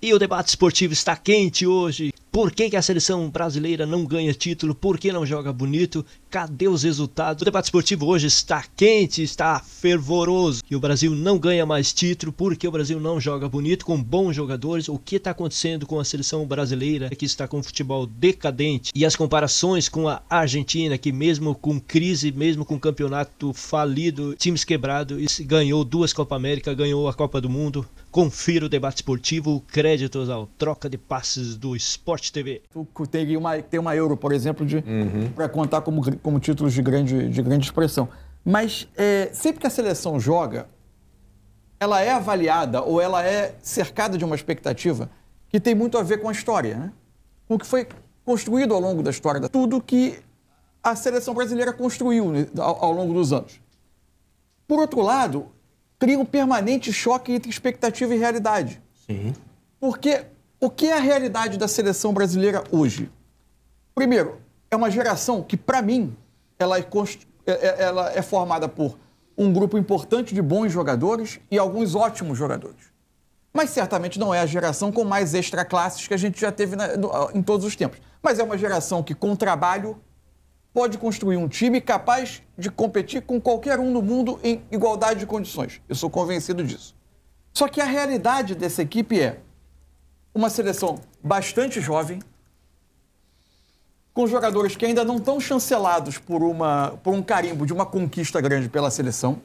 E o debate esportivo está quente hoje. Por que, que a seleção brasileira não ganha título? Por que não joga bonito? Cadê os resultados? O debate esportivo hoje está quente, está fervoroso. E o Brasil não ganha mais título porque o Brasil não joga bonito com bons jogadores. O que está acontecendo com a seleção brasileira é que está com futebol decadente? E as comparações com a Argentina, que mesmo com crise, mesmo com campeonato falido, times quebrados, ganhou duas Copa América, ganhou a Copa do Mundo, Confira o debate esportivo, créditos ao troca de passes do Sport TV. Tem uma, tem uma Euro, por exemplo, uhum. para contar como, como títulos de grande, de grande expressão. Mas é, sempre que a seleção joga, ela é avaliada ou ela é cercada de uma expectativa que tem muito a ver com a história, né? Com o que foi construído ao longo da história, tudo que a seleção brasileira construiu né, ao, ao longo dos anos. Por outro lado, cria um permanente choque entre expectativa e realidade. Sim. Porque o que é a realidade da seleção brasileira hoje? Primeiro, é uma geração que, para mim, ela é, const... É, é, ela é formada por um grupo importante de bons jogadores e alguns ótimos jogadores. Mas certamente não é a geração com mais extra classes que a gente já teve na... em todos os tempos. Mas é uma geração que, com trabalho, pode construir um time capaz de competir com qualquer um no mundo em igualdade de condições. Eu sou convencido disso. Só que a realidade dessa equipe é uma seleção bastante jovem, com jogadores que ainda não estão chancelados por, uma, por um carimbo de uma conquista grande pela seleção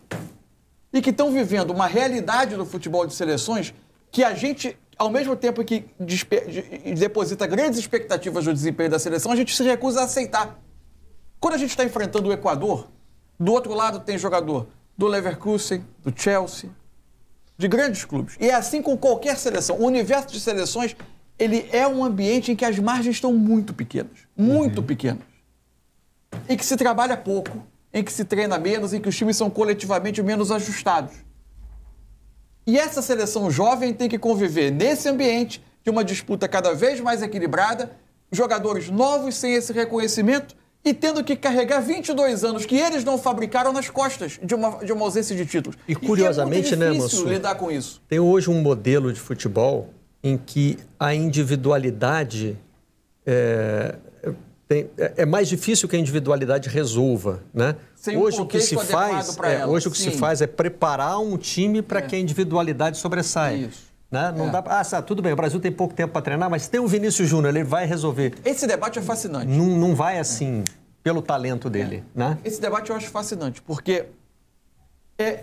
e que estão vivendo uma realidade do futebol de seleções que a gente, ao mesmo tempo que deposita grandes expectativas no desempenho da seleção, a gente se recusa a aceitar. Quando a gente está enfrentando o Equador, do outro lado tem jogador do Leverkusen, do Chelsea, de grandes clubes. E é assim com qualquer seleção. O universo de seleções ele é um ambiente em que as margens estão muito pequenas, muito uhum. pequenas. Em que se trabalha pouco, em que se treina menos, em que os times são coletivamente menos ajustados. E essa seleção jovem tem que conviver nesse ambiente de uma disputa cada vez mais equilibrada, jogadores novos sem esse reconhecimento e tendo que carregar 22 anos que eles não fabricaram nas costas de uma, de uma ausência de títulos. E curiosamente, e é né, moço lidar com isso. Tem hoje um modelo de futebol em que a individualidade é, tem, é, é mais difícil que a individualidade resolva, né? Sem hoje um é, o que se faz, é, hoje o que Sim. se faz é preparar um time para é. que a individualidade sobressaia. Isso. Né? Não é. dá pra... Ah, sabe, tudo bem, o Brasil tem pouco tempo para treinar, mas tem o Vinícius Júnior, ele vai resolver. Esse debate é fascinante. Não, não vai assim, é. pelo talento dele. É. Né? Esse debate eu acho fascinante, porque é...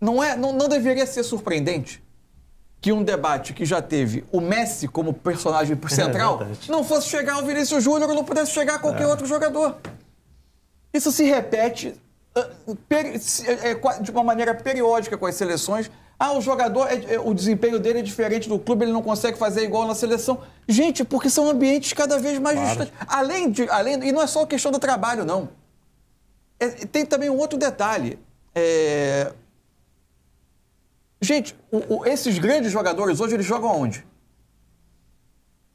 Não, é, não, não deveria ser surpreendente que um debate que já teve o Messi como personagem é central é não fosse chegar ao Vinícius Júnior ou não pudesse chegar a qualquer é. outro jogador. Isso se repete ah, é, é, de uma maneira periódica com as seleções. Ah, o jogador, é, o desempenho dele é diferente do clube, ele não consegue fazer igual na seleção. Gente, porque são ambientes cada vez mais claro. distantes. Além de, além, e não é só questão do trabalho, não. É, tem também um outro detalhe. É... Gente, o, o, esses grandes jogadores hoje, eles jogam onde?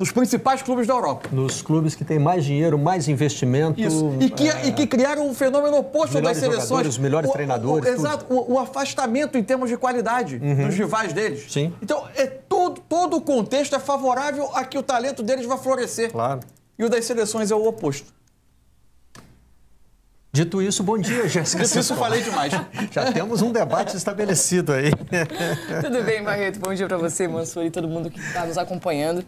nos principais clubes da Europa. Nos clubes que têm mais dinheiro, mais investimento. Isso. E que, é... e que criaram um fenômeno oposto melhores das seleções. Os melhores o, treinadores. O, o, exato, o, afastamento em termos de qualidade uhum. dos rivais deles. Sim. Então, é todo, todo o contexto é favorável a que o talento deles vá florescer. Claro. E o das seleções é o oposto. Dito isso, bom dia, Jéssica. Dito isso, falei demais. Já temos um debate estabelecido aí. Tudo bem, Barreto. Bom dia para você, Mansur, e todo mundo que está nos acompanhando.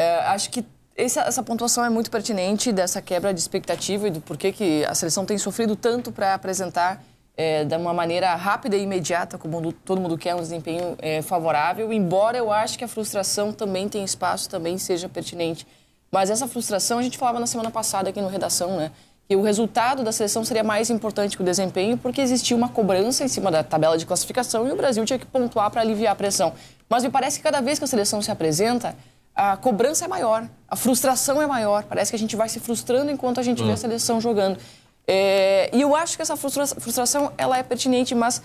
É, acho que essa, essa, pontuação é muito pertinente dessa quebra de expectativa e do porquê que a seleção tem sofrido tanto para apresentar é, de uma maneira rápida e imediata, como todo mundo quer, um desempenho é, favorável, embora eu acho que a frustração também tem espaço, também seja pertinente. Mas essa frustração, a gente falava na semana passada aqui no Redação, né? Que o resultado da seleção seria mais importante que o desempenho, porque existia uma cobrança em cima da tabela de classificação e o Brasil tinha que pontuar para aliviar a pressão. Mas me parece que cada vez que a seleção se apresenta, a cobrança é maior, a frustração é maior. Parece que a gente vai se frustrando enquanto a gente vê a hum. seleção jogando. É, e eu acho que essa frustra frustração ela é pertinente, mas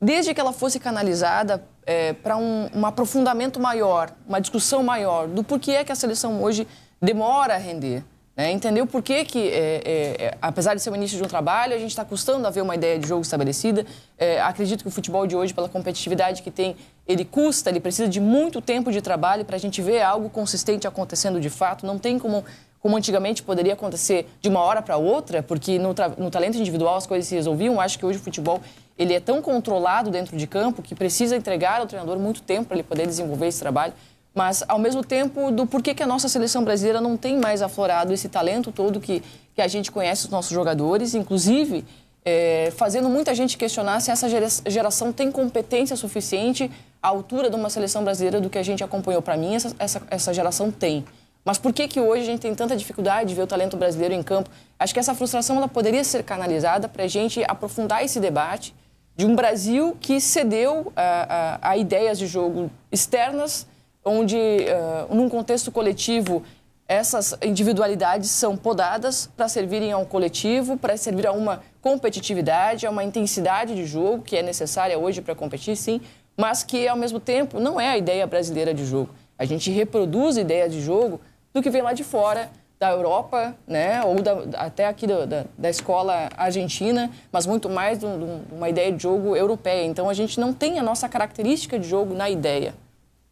desde que ela fosse canalizada é, para um, um, aprofundamento maior, uma discussão maior do porquê é que a seleção hoje demora a render. Né? Entendeu porquê que, que é, é, é, apesar de ser o início de um trabalho, a gente está custando a ver uma ideia de jogo estabelecida. É, acredito que o futebol de hoje, pela competitividade que tem, ele custa, ele precisa de muito tempo de trabalho para a gente ver algo consistente acontecendo de fato. Não tem como, como antigamente poderia acontecer de uma hora para outra, porque no, no talento individual as coisas se resolviam. Acho que hoje o futebol ele é tão controlado dentro de campo que precisa entregar ao treinador muito tempo para ele poder desenvolver esse trabalho. Mas, ao mesmo tempo, do porquê que a nossa seleção brasileira não tem mais aflorado esse talento todo que, que a gente conhece os nossos jogadores, inclusive é, fazendo muita gente questionar se essa geração tem competência suficiente a altura de uma seleção brasileira do que a gente acompanhou. Para mim, essa, essa, essa geração tem. Mas por que, que hoje a gente tem tanta dificuldade de ver o talento brasileiro em campo? Acho que essa frustração ela poderia ser canalizada para a gente aprofundar esse debate de um Brasil que cedeu a, ah, a, ah, a ideias de jogo externas, onde, uh, num contexto coletivo, essas individualidades são podadas para servirem a um coletivo, para servir a uma competitividade, a uma intensidade de jogo que é necessária hoje para competir, sim, mas que, ao mesmo tempo, não é a ideia brasileira de jogo. A gente reproduz a ideia de jogo do que vem lá de fora, da Europa, né, ou da, até aqui da, da, da, escola argentina, mas muito mais de uma ideia de jogo europeia. Então a gente não tem a nossa característica de jogo na ideia,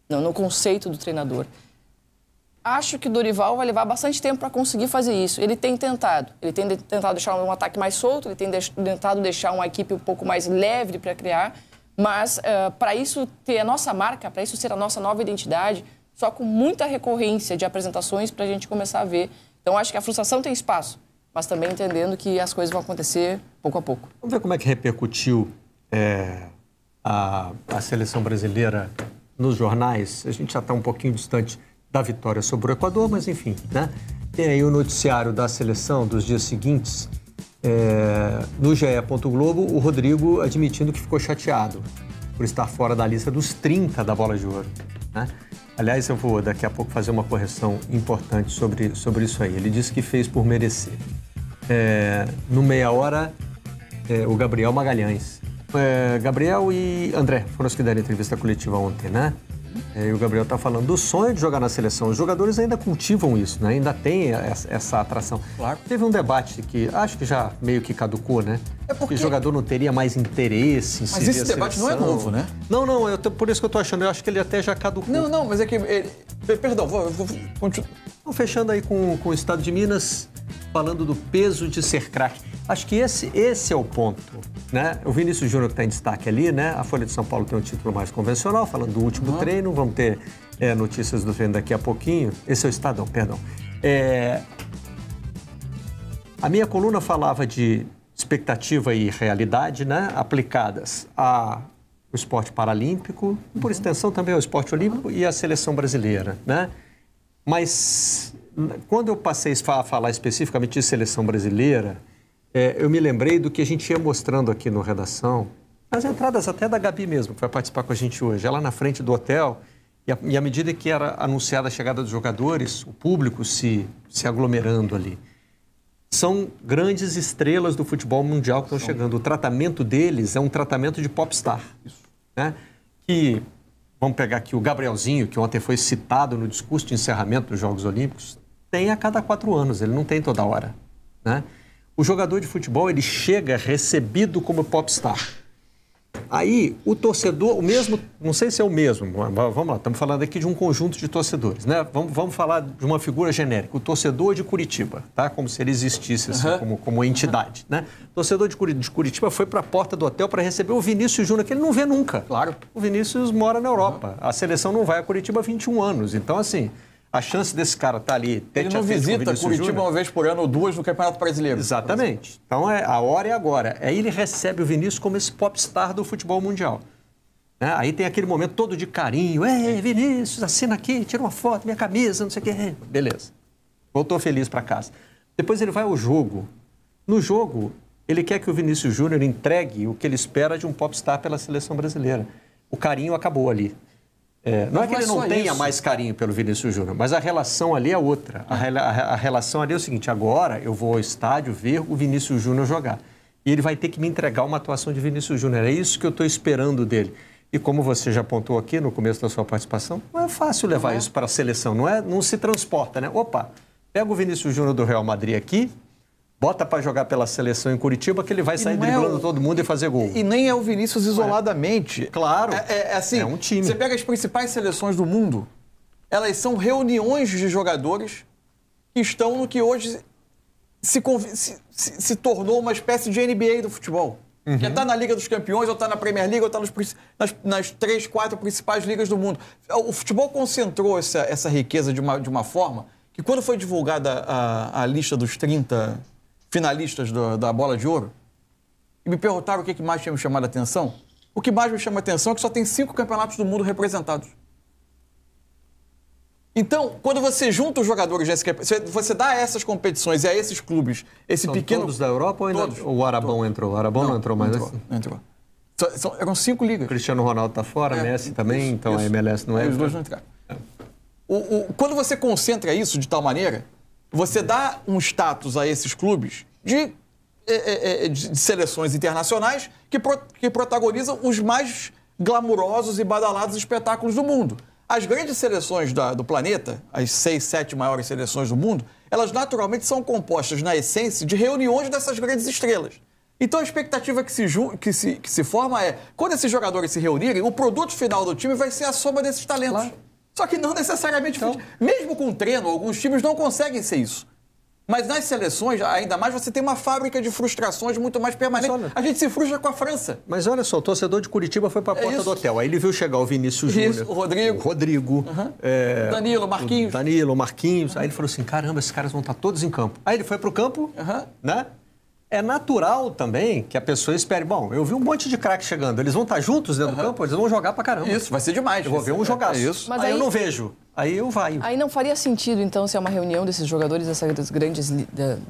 não, no conceito do treinador. Acho que o Dorival vai levar bastante tempo para conseguir fazer isso. Ele tem tentado. Ele tem de, tentado deixar um ataque mais solto, ele tem de, tentado deixar uma equipe um pouco mais leve para criar, mas uh, eh, para isso ter a nossa marca, para isso ser a nossa nova identidade, só com muita recorrência de apresentações para a gente começar a ver. Então acho que a frustração tem espaço, mas também entendendo que as coisas vão acontecer pouco a pouco. Vamos ver como é que repercutiu é, a, a seleção brasileira nos jornais. A gente já está um pouquinho distante da vitória sobre o Equador, mas enfim, né? Tem aí o noticiário da seleção dos dias seguintes é, no GE. Globo, o Rodrigo admitindo que ficou chateado por estar fora da lista dos 30 da bola de ouro. Né? Aliás, eu vou daqui a pouco fazer uma correção importante sobre, sobre isso aí. Ele disse que fez por merecer. É, no meia hora, é, o Gabriel Magalhães. É, Gabriel e André foram os que deram entrevista coletiva ontem, né? É, e o Gabriel está falando do sonho de jogar na seleção. Os jogadores ainda cultivam isso, né? ainda tem essa atração. Claro. Teve um debate que acho que já meio que caducou, né? É porque que o jogador não teria mais interesse em Mas esse debate seleção. não é novo, né? Não, não, eu, por isso que eu estou achando. Eu acho que ele até já caducou. Não, não, mas é que. Ele... Perdão, vou, vou, vou... Então, fechando aí com, com o estado de Minas, falando do peso de ser craque. Acho que esse, esse é o ponto. Né? O Vinícius Júnior está em destaque ali, né? A Folha de São Paulo tem um título mais convencional, falando do último uhum. treino. Vamos ter é, notícias do treino daqui a pouquinho. Esse é o Estadão, perdão. É... A minha coluna falava de expectativa e realidade né? aplicadas ao esporte paralímpico, por uhum. extensão também ao esporte olímpico e à seleção brasileira, né? Mas quando eu passei a falar especificamente de seleção brasileira, é, eu me lembrei do que a gente ia mostrando aqui no Redação, nas entradas até da Gabi mesmo, que vai participar com a gente hoje. Ela na frente do hotel, e, a, e à medida que era anunciada a chegada dos jogadores, o público se, se aglomerando ali. São grandes estrelas do futebol mundial que estão chegando. O tratamento deles é um tratamento de popstar. Né? Que, vamos pegar aqui o Gabrielzinho, que ontem foi citado no discurso de encerramento dos Jogos Olímpicos, tem a cada quatro anos, ele não tem toda hora. Né? O jogador de futebol ele chega recebido como popstar. Aí o torcedor, o mesmo, não sei se é o mesmo, vamos lá, estamos falando aqui de um conjunto de torcedores, né? Vamos, vamos falar de uma figura genérica, o torcedor de Curitiba, tá? Como se ele existisse assim, uhum. como, como entidade, né? O torcedor de Curitiba foi para a porta do hotel para receber o Vinícius Júnior, que ele não vê nunca. Claro. O Vinícius mora na Europa. Uhum. A seleção não vai a Curitiba há 21 anos, então assim, a chance desse cara estar tá ali... Ele não visita Curitiba Júnior, uma vez por ano ou duas no Campeonato Brasileiro. Exatamente. Então é, a hora é agora. Aí ele recebe o Vinícius como esse popstar do futebol mundial. Né? Aí tem aquele momento todo de carinho. Ei, Vinícius, assina aqui, tira uma foto, minha camisa, não sei o quê. Beleza. Voltou feliz para casa. Depois ele vai ao jogo. No jogo, ele quer que o Vinícius Júnior entregue o que ele espera de um popstar pela seleção brasileira. O carinho acabou ali. É, não, é não é que ele é não tenha isso. mais carinho pelo Vinícius Júnior, mas a relação ali é outra. A, a, a, relação ali é o seguinte: agora eu vou ao estádio ver o Vinícius Júnior jogar. E ele vai ter que me entregar uma atuação de Vinícius Júnior. É isso que eu estou esperando dele. E como você já apontou aqui no começo da sua participação, não é fácil levar uhum. isso para a seleção, não, é, não se transporta, né? Opa, pega o Vinícius Júnior do Real Madrid aqui, Bota para jogar pela seleção em Curitiba que ele vai sair é driblando é o... todo mundo e fazer gol. E nem é o Vinícius isoladamente. É. Claro. É, é, assim, é um time. Você pega as principais seleções do mundo, elas são reuniões de jogadores que estão no que hoje se, se, se, se tornou uma espécie de NBA do futebol. Uhum. Que está é na Liga dos Campeões, ou está na Premier League, ou está nas, nas três, quatro principais ligas do mundo. O futebol concentrou essa, essa riqueza de uma, de uma forma que, quando foi divulgada a, a lista dos 30 finalistas do, da bola de ouro, e me perguntaram o que mais tinha me chamado a atenção. O que mais me chama a atenção é que só tem cinco campeonatos do mundo representados. Então, quando você junta os jogadores desse você dá a essas competições e a esses clubes, esse São pequeno. Todos da Europa ou ainda todos, o Arabão entrou? O Arabão não, não entrou mais? Entrou. Assim. entrou. São, são, eram cinco ligas. O Cristiano Ronaldo está fora, é, Messi também, isso, então isso. a MLS não é. Os dois não entraram. O, o, quando você concentra isso de tal maneira, você dá um status a esses clubes é, é, é, de, de seleções internacionais que, pro, que protagonizam os mais glamurosos e badalados espetáculos do mundo. As grandes seleções da, do planeta, as seis, sete maiores seleções do mundo, elas naturalmente são compostas, na essência, de reuniões dessas grandes estrelas. Então a expectativa que se, que se, que se forma é, quando esses jogadores se reunirem, o produto final do time vai ser a soma desses talentos. Claro. Só que não necessariamente então... Mesmo com treino, alguns times não conseguem ser isso. Mas nas seleções, ainda mais, você tem uma fábrica de frustrações muito mais permanente. Olha, a gente se frustra com a França. Mas olha só, o torcedor de Curitiba foi para a é porta é do hotel. Aí ele viu chegar o Vinícius Júnior. o Rodrigo. O Rodrigo. Uhum. É, Danilo, Marquinhos. O Danilo, Marquinhos. Uhum. Aí ele falou assim, caramba, esses caras vão estar tá todos em campo. Aí ele foi para o campo, uhum. né? é natural também que a pessoa espere. Bom, eu vi um monte de craque chegando. Eles vão estar tá juntos dentro uhum. do campo, eles vão jogar pra caramba. Isso, vai ser demais. Eu vou ver um jogar. É, é isso. Mas aí, aí eu não vejo. Aí eu vai. Aí não faria sentido, então, se é uma reunião desses jogadores das grandes,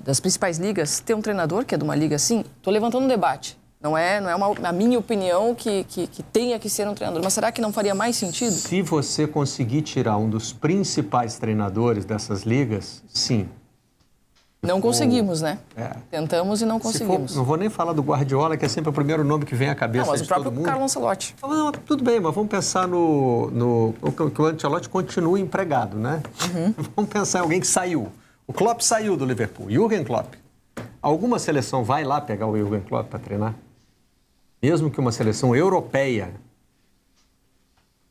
das principais ligas, ter um treinador que é de uma liga assim? Estou levantando um debate. Não é, não é uma, a minha opinião que, que, que, tenha que ser um treinador. Mas será que não faria mais sentido? Se você conseguir tirar um dos principais treinadores dessas ligas, sim. Não conseguimos, né? É. Tentamos e não conseguimos. For, não vou nem falar do Guardiola, que é sempre o primeiro nome que vem à cabeça não, mas de o próprio todo mundo. Carlos Ancelotti. tudo bem, mas vamos pensar no, no que o Ancelotti continue empregado, né? Uhum. Vamos pensar em alguém que saiu. O Klopp saiu do Liverpool, Jürgen Klopp. Alguma seleção vai lá pegar o Jürgen Klopp para treinar? Mesmo que uma seleção europeia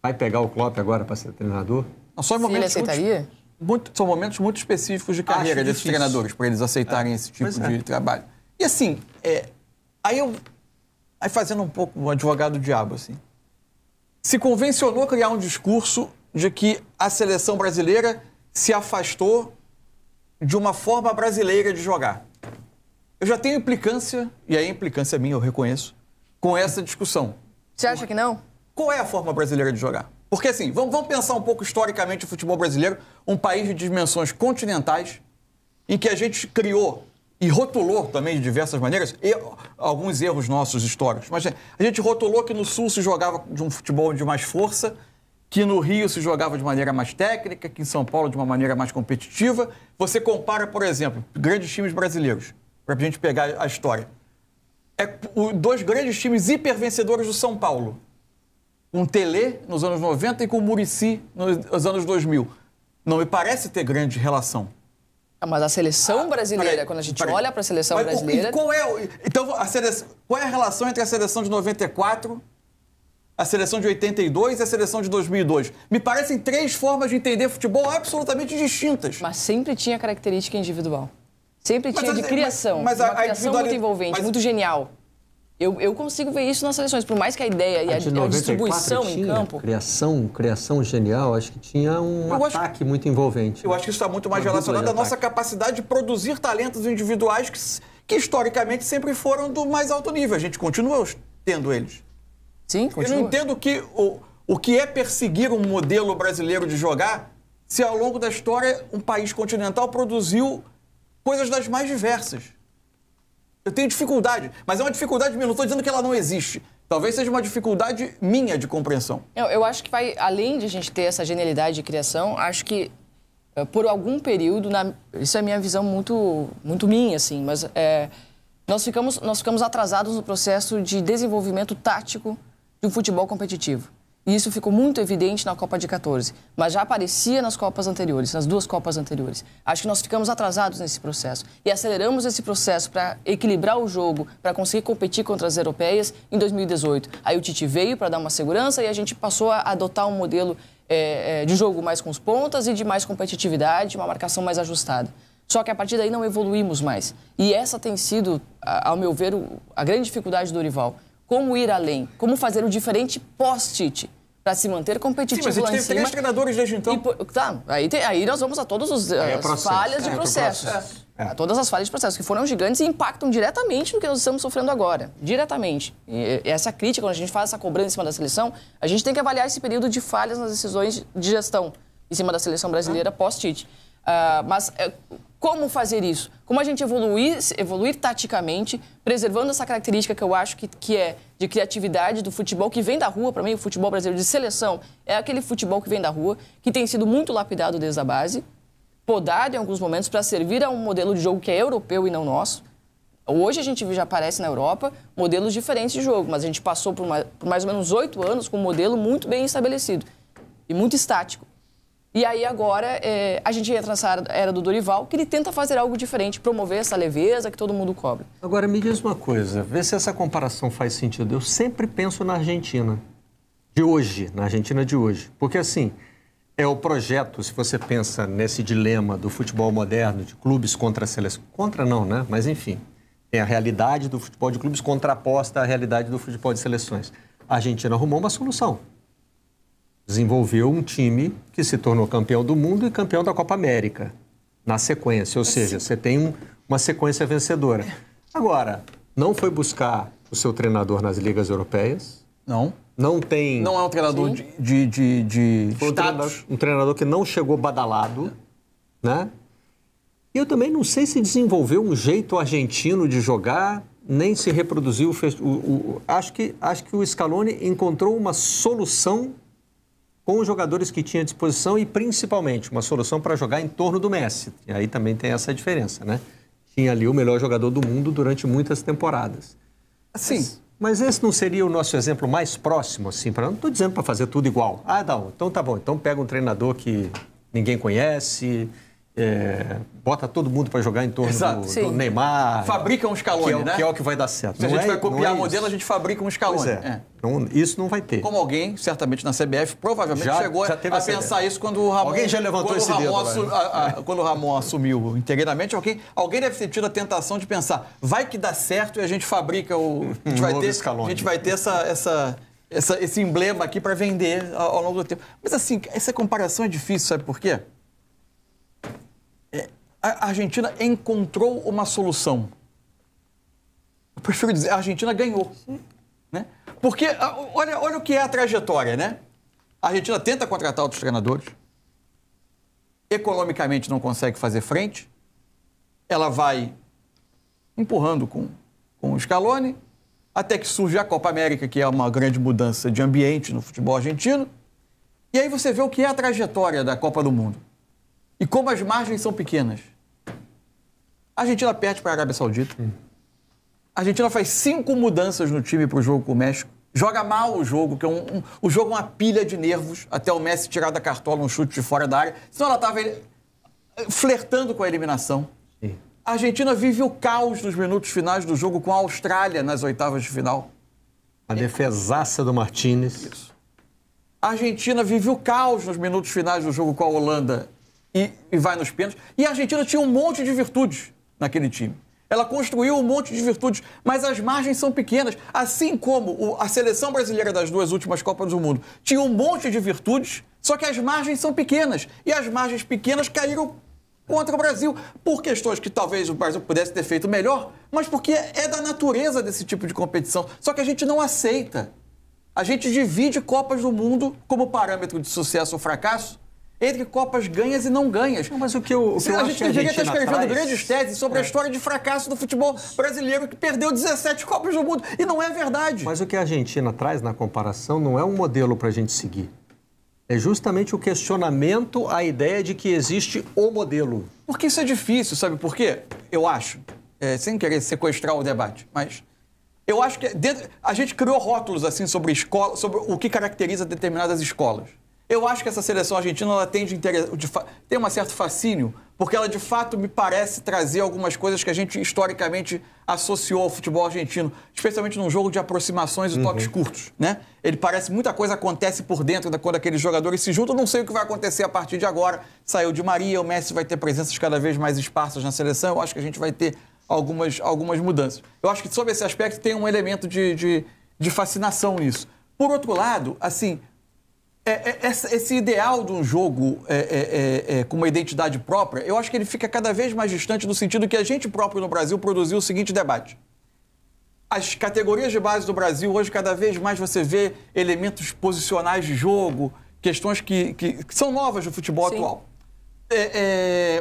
vai pegar o Klopp agora para ser treinador? Não, só em momentos ele aceitaria? Últimos muito, são momentos muito específicos de carreira desses treinadores, para eles aceitarem é. esse tipo pois de é. trabalho. E assim, é, aí eu. Aí fazendo um pouco um advogado diabo, assim. Se convencionou criar um discurso de que a seleção brasileira se afastou de uma forma brasileira de jogar. Eu já tenho implicância, e aí é implicância minha, eu reconheço, com essa discussão. Você acha que não? Qual é a forma brasileira de jogar? Porque assim, vamos, vamos pensar um pouco historicamente o futebol brasileiro, um país de dimensões continentais, em que a gente criou e rotulou também de diversas maneiras, e alguns erros nossos históricos, mas a gente rotulou que no Sul se jogava de um futebol de mais força, que no Rio se jogava de maneira mais técnica, que em São Paulo de uma maneira mais competitiva. Você compara, por exemplo, grandes times brasileiros, para a gente pegar a história. É, o, dois grandes times hipervencedores do São Paulo, um Tele nos anos 90 e com o Murici nos anos 2000. Não me parece ter grande relação. Ah, mas a seleção ah, brasileira, quando a gente olha para a seleção Mas, brasileira. Qual é, então, a seleção, qual é a relação entre a seleção de 94, a seleção de 82 e a seleção de 2002? Me parecem três formas de entender futebol absolutamente distintas. Mas sempre tinha característica individual. Sempre tinha mas, de criação. Mas, mas a, criação a muito envolvente, mas, muito genial. Eu, eu consigo ver isso nas seleções, por mais que a ideia e a, a, de a distribuição tinha, em campo. Criação, criação genial, acho que tinha um eu ataque acho, muito envolvente. Eu né? acho que isso está muito mais Uma relacionado à nossa ataque. capacidade de produzir talentos individuais que, que historicamente sempre foram do mais alto nível. A gente continua tendo eles. Sim, continua. Eu não entendo que o, o que é perseguir um modelo brasileiro de jogar se ao longo da história um país continental produziu coisas das mais diversas. Eu tenho dificuldade, mas é uma dificuldade minha, não estou dizendo que ela não existe. Talvez seja uma dificuldade minha de compreensão. Eu, eu acho que vai, além de a gente ter essa genialidade de criação, acho que eh, por algum período, na, isso é minha visão muito, muito minha, assim, mas é, nós, ficamos, nós ficamos atrasados no processo de desenvolvimento tático de um futebol competitivo. E isso ficou muito evidente na Copa de 14, mas já aparecia nas Copas anteriores, nas duas Copas anteriores. Acho que nós ficamos atrasados nesse processo e aceleramos esse processo para equilibrar o jogo, para conseguir competir contra as europeias em 2018. Aí o Tite veio para dar uma segurança e a gente passou a adotar um modelo é, de jogo mais com os pontas e de mais competitividade, uma marcação mais ajustada. Só que a partir daí não evoluímos mais. E essa tem sido, ao meu ver, a grande dificuldade do rival. Como ir além? Como fazer o diferente pós-Tite? para se manter competitivo Sim, mas lá em cima. três treinadores desde então. E, tá, aí, tem, aí nós vamos a todas os, é as falhas de é, é processo. É. A todas as falhas de processo que foram gigantes e impactam diretamente no que nós estamos sofrendo agora. Diretamente. E, essa crítica, quando a gente faz essa cobrança em cima da seleção, a gente tem que avaliar esse período de falhas nas decisões de gestão em cima da seleção brasileira pós-Tite. Uh, mas é, como fazer isso? Como a gente evoluir, evoluir taticamente, preservando essa característica que eu acho que, que é de criatividade do futebol que vem da rua, para mim, o futebol brasileiro de seleção é aquele futebol que vem da rua, que tem sido muito lapidado desde a base, podado em alguns momentos para servir a um modelo de jogo que é europeu e não nosso. Hoje a gente já aparece na Europa modelos diferentes de jogo, mas a gente passou por, por mais ou menos oito anos com um modelo muito bem estabelecido e muito estático. E aí agora é, a gente entra nessa era do Dorival, que ele tenta fazer algo diferente, promover essa leveza que todo mundo cobre. Agora me diz uma coisa, vê se essa comparação faz sentido. Eu sempre penso na Argentina de hoje, na Argentina de hoje, porque assim é o projeto. Se você pensa nesse dilema do futebol moderno, de clubes contra a seleção, contra não, né? Mas enfim, tem a realidade do futebol de clubes contraposta à realidade do futebol de seleções. A Argentina arrumou uma solução desenvolveu um time que se tornou campeão do mundo e campeão da Copa América na sequência. Ou seja, você tem um, uma sequência vencedora. Agora, não foi buscar o seu treinador nas ligas europeias. Não. Não tem. Não é um treinador de, de, de, um treinador, um treinador que não chegou badalado, né? E eu também não sei se desenvolveu um jeito argentino de jogar, nem se reproduziu. O, o, o, acho, que, acho que o Scaloni encontrou uma solução com os jogadores que tinha à disposição e principalmente uma solução para jogar em torno do Messi. E aí também tem essa diferença, né? Tinha ali o melhor jogador do mundo durante muitas temporadas. sim mas, mas esse não seria o nosso exemplo mais próximo, assim, para não estou dizendo para fazer tudo igual. Ah, não, então tá bom, então pega um treinador que ninguém conhece, é, bota todo mundo para jogar em torno do, do, Neymar. Fabrica um escalone, que é, né? Que é o que vai dar certo. Se não a gente é, vai copiar é modelo, a gente fabrica um escalone. É. é. Não, isso não vai ter. Como alguém, certamente na CBF, provavelmente já, chegou já a, a pensar isso quando o Ramon... Alguém já levantou quando esse Ramon dedo. Assu, a, a, quando o Ramon assumiu inteiramente, alguém, alguém deve ter tido a tentação de pensar, vai que dá certo e a gente fabrica o... A gente um vai, ter, escalone. a gente vai ter essa, essa essa, esse emblema aqui para vender ao, ao, longo do tempo. Mas assim, essa comparação é difícil, sabe por quê? a Argentina encontrou uma solução. Eu prefiro dizer, a Argentina ganhou. Né? Porque ah, olha, olha o que é a trajetória, né? A Argentina tenta contratar outros treinadores, economicamente não consegue fazer frente, ela vai empurrando com, com o Scaloni, até que surge a Copa América, que é uma grande mudança de ambiente no futebol argentino. E aí você vê o que é a trajetória da Copa do Mundo e como as margens são pequenas. A Argentina perde para a Arábia Saudita. Hum. A Argentina faz cinco mudanças no time para o jogo com o México. Joga mal o jogo, que é um, um, o jogo é uma pilha de nervos, até o Messi tirar da cartola um chute de fora da área. Senão ela estava flertando com a eliminação. Sim. A Argentina vive o caos nos minutos finais do jogo com a Austrália nas oitavas de final. A defesaça do Martinez. Isso. A Argentina vive o caos nos minutos finais do jogo com a Holanda e, e vai nos pênaltis. E a Argentina tinha um monte de virtudes naquele time. Ela construiu um monte de virtudes, mas as margens são pequenas. Assim como a seleção brasileira das duas últimas Copas do Mundo tinha um monte de virtudes, só que as margens são pequenas. E as margens pequenas caíram contra o Brasil, por questões que talvez o Brasil pudesse ter feito melhor, mas porque é da natureza desse tipo de competição. Só que a gente não aceita. A gente divide Copas do Mundo como parâmetro de sucesso ou fracasso entre Copas ganhas e não ganhas. mas o que eu, o que eu a gente deveria estar escrevendo grandes teses sobre é. a história de fracasso do futebol brasileiro que perdeu 17 Copas do Mundo. E não é verdade. Mas o que a Argentina traz na comparação não é um modelo para a gente seguir. É justamente o questionamento à ideia de que existe o modelo. Porque isso é difícil, sabe por quê? Eu acho, é, sem querer sequestrar o debate, mas eu acho que é dentro, a gente criou rótulos assim sobre escola, sobre o que caracteriza determinadas escolas. Eu acho que essa seleção argentina ela tem, de, de, tem certo fascínio, porque ela de fato me parece trazer algumas coisas que a gente historicamente associou ao futebol argentino, especialmente num jogo de aproximações e uhum. toques curtos, né? Ele parece muita coisa acontece por dentro da, quando aqueles jogadores se juntam. Não sei o que vai acontecer a partir de agora. Saiu de Maria, o Messi vai ter presenças cada vez mais esparsas na seleção. Eu acho que a gente vai ter algumas, algumas mudanças. Eu acho que sobre esse aspecto tem um elemento de, de, de fascinação nisso. Por outro lado, assim, é, é esse ideal de um jogo é é, é, é, com uma identidade própria, eu acho que ele fica cada vez mais distante no sentido que a gente próprio no Brasil produziu o seguinte debate. As categorias de base do Brasil, hoje, cada vez mais você vê elementos posicionais de jogo, questões que, que, que são novas do futebol Sim. atual.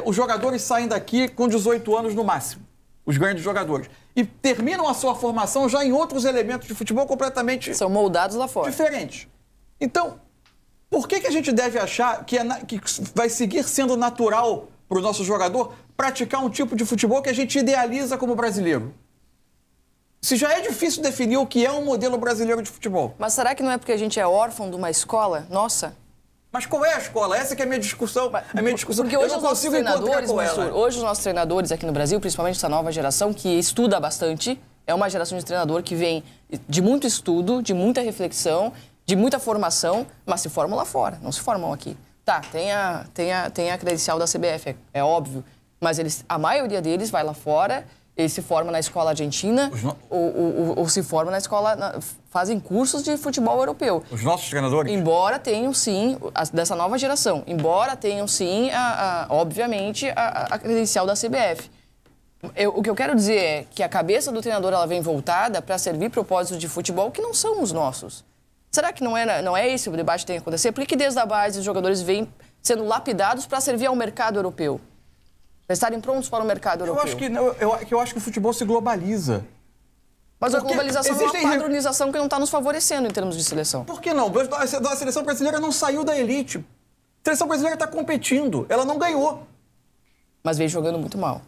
os jogadores saem daqui com 18 anos no máximo, os grandes jogadores. E terminam a sua formação já em outros elementos de futebol completamente. São moldados lá fora. Diferentes. Então, por que, que a gente deve achar que, é que vai seguir sendo natural para o nosso jogador praticar um tipo de futebol que a gente idealiza como brasileiro? Se já é difícil definir o que é um modelo brasileiro de futebol. Mas será que não é porque a gente é órfão de uma escola? Nossa. Mas qual é a escola? Essa é a minha discussão. A minha discussão. Porque hoje eu não consigo encontrar com é ela. Hoje os nossos treinadores aqui no Brasil, principalmente essa nova geração que estuda bastante, é uma geração de treinador que vem de muito estudo, de muita reflexão de muita formação, mas se formam lá fora, não se formam aqui. Tá, tem a, tem a, tem a credencial da CBF, é, é óbvio, mas eles, a maioria deles vai lá fora, eles se formam na escola argentina no... ou, ou, ou, se forma na escola, na, fazem cursos de futebol europeu. Os nossos treinadores? Embora tenham sim, a, dessa nova geração, embora tenham sim, a, a, obviamente, a credencial da CBF. Eu, o que eu quero dizer é que a cabeça do treinador ela vem voltada para servir propósitos de futebol que não são os nossos. Será que não é, não é esse o debate que tem que acontecer? Por que, que desde a base os jogadores vêm sendo lapidados para servir ao mercado europeu? Para estarem prontos para o mercado europeu? Eu acho que, eu, eu acho que o futebol se globaliza. Mas Porque a globalização existem... é uma padronização que não está nos favorecendo em termos de seleção. Por que não? A seleção brasileira não saiu da elite. A seleção brasileira está competindo. Ela não ganhou. Mas vem jogando muito mal.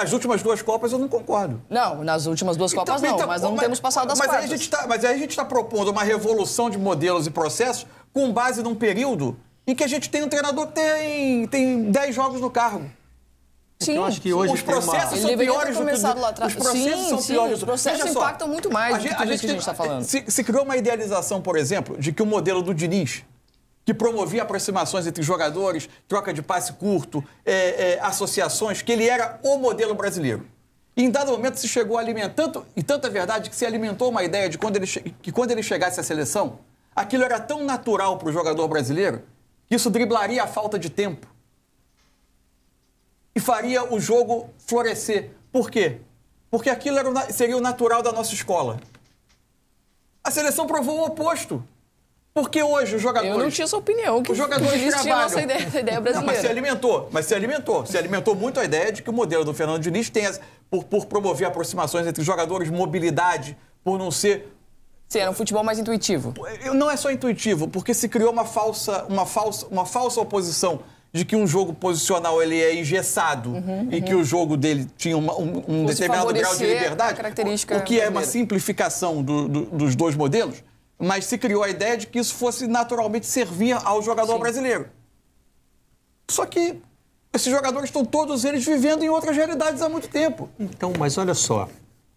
As últimas duas Copas eu não concordo. Não, nas últimas duas então, Copas não, então, mas não mas, temos passado das mas quartas. Aí a gente tá, mas aí a gente está propondo uma revolução de modelos e processos com base num período em que a gente tem um treinador que tem, tem dez jogos no cargo. Sim, eu então, acho que hoje os processos são piores do que lá atrás. Os processos sim, são sim, piores. Os processos Veja impactam muito mais a do que a gente está falando. Se, se criou uma idealização, por exemplo, de que o modelo do Diniz que promovia aproximações entre jogadores, troca de passe curto, é, é, associações, que ele era o modelo brasileiro. E em dado momento se chegou a alimentando, e tanta é verdade que se alimentou uma ideia de quando ele, que quando ele chegasse à seleção, aquilo era tão natural para o jogador brasileiro que isso driblaria a falta de tempo e faria o jogo florescer. Por quê? Porque aquilo o, seria o natural da nossa escola. A seleção provou o oposto. Porque hoje os jogadores. Eu não tinha essa opinião. Que os jogadores trabalham. Essa ideia, essa ideia brasileira. Não, mas se alimentou. Mas se alimentou. Se alimentou muito a ideia de que o modelo do Fernando Diniz tem essa, por, por promover aproximações entre jogadores, mobilidade, por não ser. ser um futebol mais intuitivo. Não é só intuitivo, porque se criou uma falsa, uma falsa, uma falsa oposição de que um jogo posicional ele é engessado uhum, e uhum. que o jogo dele tinha uma, um, um determinado grau de liberdade, o que é uma simplificação do, do, dos dois modelos mas se criou a ideia de que isso fosse naturalmente servir ao jogador Sim. brasileiro. Só que esses jogadores estão todos eles vivendo em outras realidades há muito tempo. Então, mas olha só,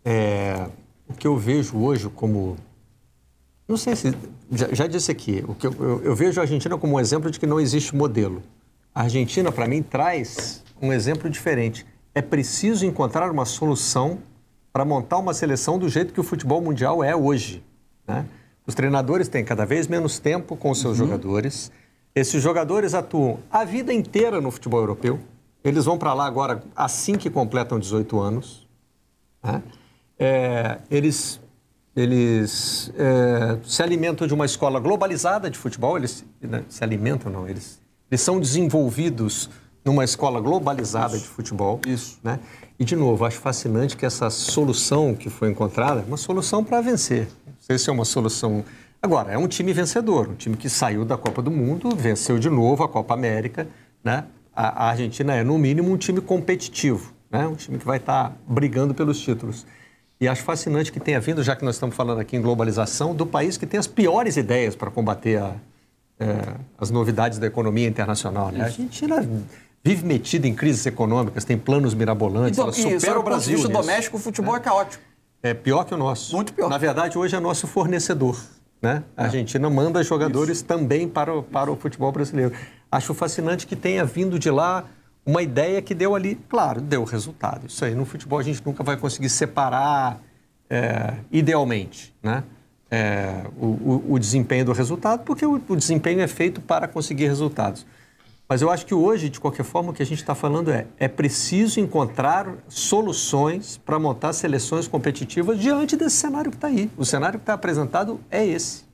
é, o que eu vejo hoje como. Não sei se. Já, já disse aqui, o que eu, eu, eu, vejo a Argentina como um exemplo de que não existe modelo. A Argentina, para mim, traz um exemplo diferente. É preciso encontrar uma solução para montar uma seleção do jeito que o futebol mundial é hoje. Né? Os treinadores têm cada vez menos tempo com os seus uhum. jogadores. Esses jogadores atuam a vida inteira no futebol europeu. Eles vão para lá agora assim que completam 18 anos. Né? É, eles eles é, se alimentam de uma escola globalizada de futebol. Eles né, se alimentam, não. Eles, eles são desenvolvidos numa escola globalizada Isso. de futebol. Isso. Né? E, de novo, acho fascinante que essa solução que foi encontrada é uma solução para vencer. Essa é uma solução. Agora, é um time vencedor, um time que saiu da Copa do Mundo, venceu de novo a Copa América, né? A, a Argentina é, no mínimo, um time competitivo, né? Um time que vai estar tá brigando pelos títulos. E acho fascinante que tenha vindo, já que nós estamos falando aqui em globalização, do país que tem as piores ideias para combater a, é, as novidades da economia internacional. Né? A Argentina vive metida em crises econômicas, tem planos mirabolantes, e do, ela supera e, é o Brasil. Do ponto de vista nisso. doméstico, o futebol é, é caótico. É pior que o nosso. Muito pior. Na verdade, hoje é nosso fornecedor. Né? A é. Argentina manda jogadores Isso. também para o, para o futebol brasileiro. Acho fascinante que tenha vindo de lá uma ideia que deu ali, claro, deu resultado. Isso aí, no futebol a gente nunca vai conseguir separar é, idealmente né? É, o, o, o, desempenho do resultado, porque o, o desempenho é feito para conseguir resultados. Mas eu acho que hoje, de qualquer forma, o que a gente está falando é é preciso encontrar soluções para montar seleções competitivas diante desse cenário que está aí. O cenário que está apresentado é esse.